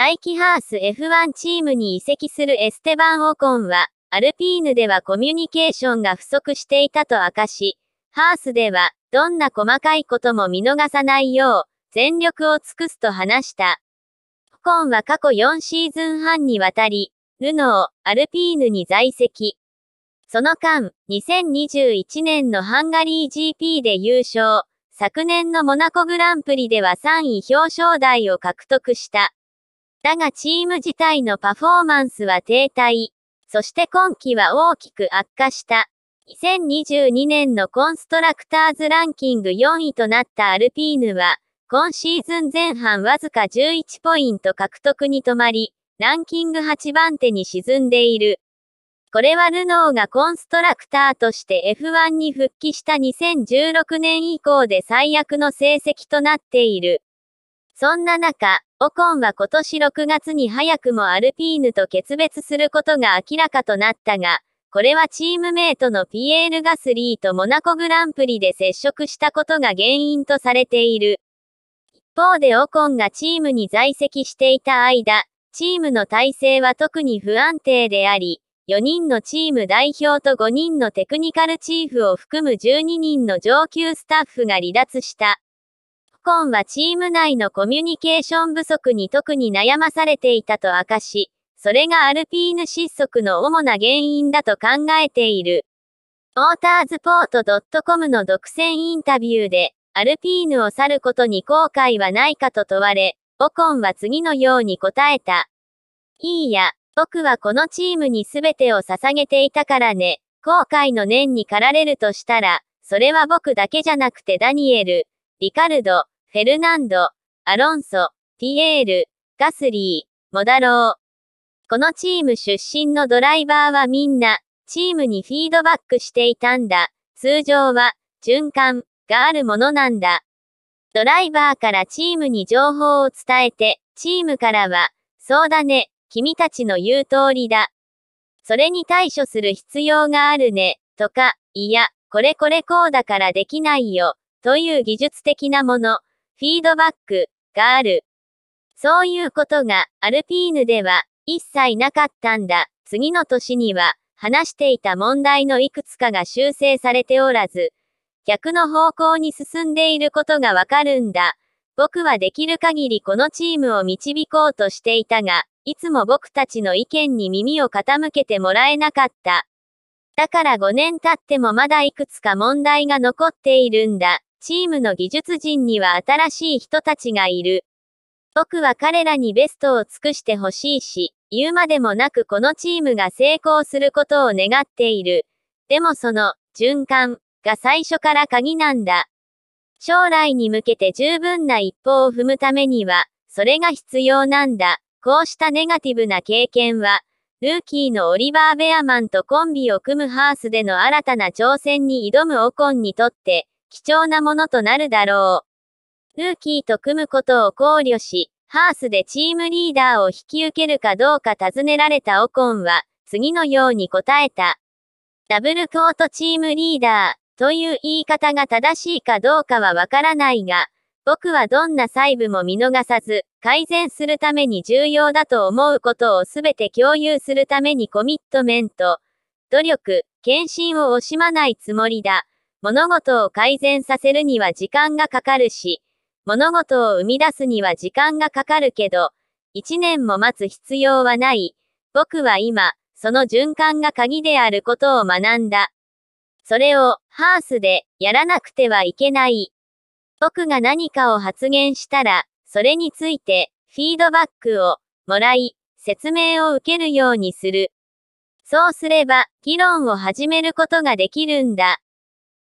大気ハース F1 チームに移籍するエステバン・オコンは、アルピーヌではコミュニケーションが不足していたと明かし、ハースでは、どんな細かいことも見逃さないよう、全力を尽くすと話した。オコンは過去4シーズン半にわたり、ルノー、アルピーヌに在籍。その間、2021年のハンガリー GP で優勝、昨年のモナコグランプリでは3位表彰台を獲得した。だがチーム自体のパフォーマンスは停滞。そして今季は大きく悪化した。2022年のコンストラクターズランキング4位となったアルピーヌは、今シーズン前半わずか11ポイント獲得に止まり、ランキング8番手に沈んでいる。これはルノーがコンストラクターとして F1 に復帰した2016年以降で最悪の成績となっている。そんな中、オコンは今年6月に早くもアルピーヌと決別することが明らかとなったが、これはチームメイトのピエール・ガスリーとモナコグランプリで接触したことが原因とされている。一方でオコンがチームに在籍していた間、チームの体制は特に不安定であり、4人のチーム代表と5人のテクニカルチーフを含む12人の上級スタッフが離脱した。コンはチーム内のコミュニケーション不足に特に悩まされていたと明かし、それがアルピーヌ失速の主な原因だと考えている。ウォーターズポート .com の独占インタビューで、アルピーヌを去ることに後悔はないかと問われ、オコンは次のように答えた。いいや、僕はこのチームに全てを捧げていたからね。後悔の念に駆られるとしたら、それは僕だけじゃなくてダニエル、リカルド、フェルナンド、アロンソ、ピエール、ガスリー、モダロー。このチーム出身のドライバーはみんな、チームにフィードバックしていたんだ。通常は、循環があるものなんだ。ドライバーからチームに情報を伝えて、チームからは、そうだね、君たちの言う通りだ。それに対処する必要があるね、とか、いや、これこれこうだからできないよ、という技術的なもの。フィードバックがある。そういうことがアルピーヌでは一切なかったんだ。次の年には話していた問題のいくつかが修正されておらず、逆の方向に進んでいることがわかるんだ。僕はできる限りこのチームを導こうとしていたが、いつも僕たちの意見に耳を傾けてもらえなかった。だから5年経ってもまだいくつか問題が残っているんだ。チームの技術陣には新しい人たちがいる。僕は彼らにベストを尽くしてほしいし、言うまでもなくこのチームが成功することを願っている。でもその、循環、が最初から鍵なんだ。将来に向けて十分な一歩を踏むためには、それが必要なんだ。こうしたネガティブな経験は、ルーキーのオリバー・ベアマンとコンビを組むハースでの新たな挑戦に挑むオコンにとって、貴重なものとなるだろう。ルーキーと組むことを考慮し、ハースでチームリーダーを引き受けるかどうか尋ねられたオコンは、次のように答えた。ダブルコートチームリーダーという言い方が正しいかどうかはわからないが、僕はどんな細部も見逃さず、改善するために重要だと思うことを全て共有するためにコミットメント、努力、献身を惜しまないつもりだ。物事を改善させるには時間がかかるし、物事を生み出すには時間がかかるけど、一年も待つ必要はない。僕は今、その循環が鍵であることを学んだ。それを、ハースで、やらなくてはいけない。僕が何かを発言したら、それについて、フィードバックを、もらい、説明を受けるようにする。そうすれば、議論を始めることができるんだ。